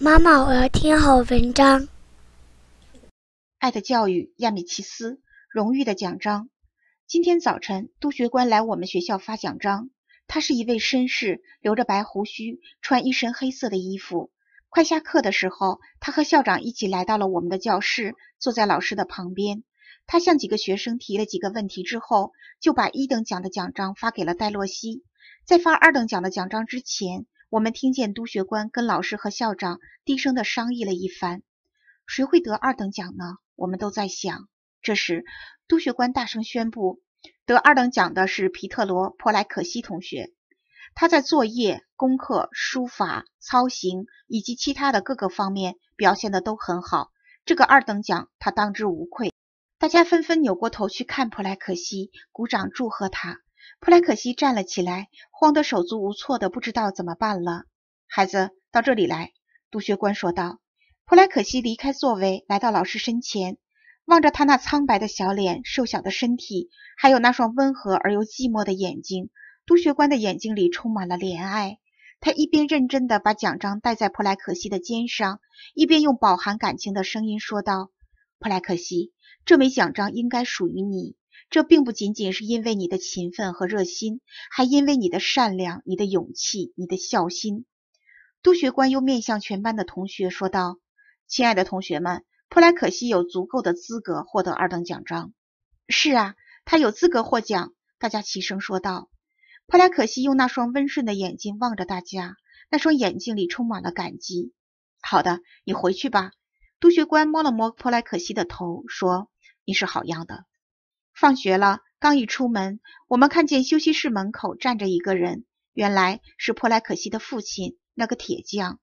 妈妈，我要听好文章。爱的教育亚米奇斯《荣誉的奖章》。今天早晨，督学官来我们学校发奖章。他是一位绅士，留着白胡须，穿一身黑色的衣服。快下课的时候，他和校长一起来到了我们的教室，坐在老师的旁边。他向几个学生提了几个问题之后，就把一等奖的奖章发给了戴洛西。在发二等奖的奖章之前，我们听见督学官跟老师和校长低声的商议了一番，谁会得二等奖呢？我们都在想。这时，督学官大声宣布，得二等奖的是皮特罗·普莱可西同学。他在作业、功课、书法、操行以及其他的各个方面表现的都很好，这个二等奖他当之无愧。大家纷纷扭过头去看普莱可西，鼓掌祝贺他。普莱可西站了起来，慌得手足无措的，不知道怎么办了。孩子，到这里来，督学官说道。普莱可西离开座位，来到老师身前，望着他那苍白的小脸、瘦小的身体，还有那双温和而又寂寞的眼睛，督学官的眼睛里充满了怜爱。他一边认真地把奖章戴在普莱可西的肩上，一边用饱含感情的声音说道：“普莱可西，这枚奖章应该属于你。”这并不仅仅是因为你的勤奋和热心，还因为你的善良、你的勇气、你的孝心。督学官又面向全班的同学说道：“亲爱的同学们，普莱可西有足够的资格获得二等奖章。”“是啊，他有资格获奖。”大家齐声说道。普莱可西用那双温顺的眼睛望着大家，那双眼睛里充满了感激。“好的，你回去吧。”督学官摸了摸普莱可西的头，说：“你是好样的。”放学了，刚一出门，我们看见休息室门口站着一个人，原来是普莱可西的父亲，那个铁匠。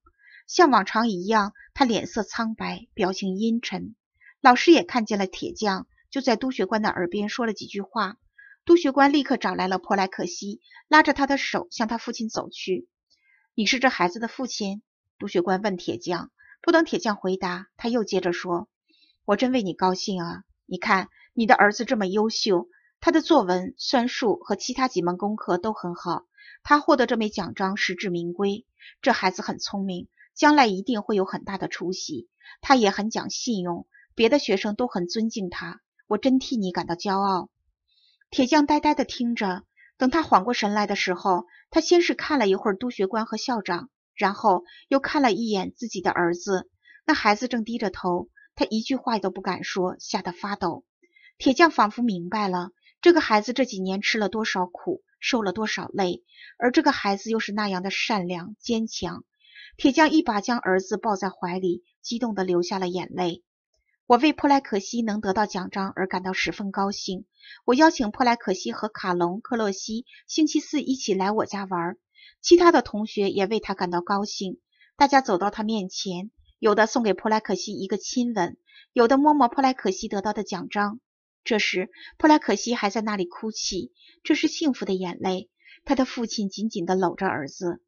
像往常一样，他脸色苍白，表情阴沉。老师也看见了铁匠，就在督学官的耳边说了几句话。督学官立刻找来了普莱可西，拉着他的手向他父亲走去。“你是这孩子的父亲？”督学官问铁匠。不等铁匠回答，他又接着说：“我真为你高兴啊，你看。”你的儿子这么优秀，他的作文、算术和其他几门功课都很好，他获得这枚奖章实至名归。这孩子很聪明，将来一定会有很大的出息。他也很讲信用，别的学生都很尊敬他。我真替你感到骄傲。铁匠呆呆的听着，等他缓过神来的时候，他先是看了一会儿督学官和校长，然后又看了一眼自己的儿子。那孩子正低着头，他一句话都不敢说，吓得发抖。铁匠仿佛明白了，这个孩子这几年吃了多少苦，受了多少累，而这个孩子又是那样的善良坚强。铁匠一把将儿子抱在怀里，激动的流下了眼泪。我为普莱可西能得到奖章而感到十分高兴。我邀请普莱可西和卡隆、克洛西星期四一起来我家玩。其他的同学也为他感到高兴。大家走到他面前，有的送给普莱可西一个亲吻，有的摸摸普莱可西得到的奖章。这时，布莱可西还在那里哭泣，这是幸福的眼泪。他的父亲紧紧地搂着儿子。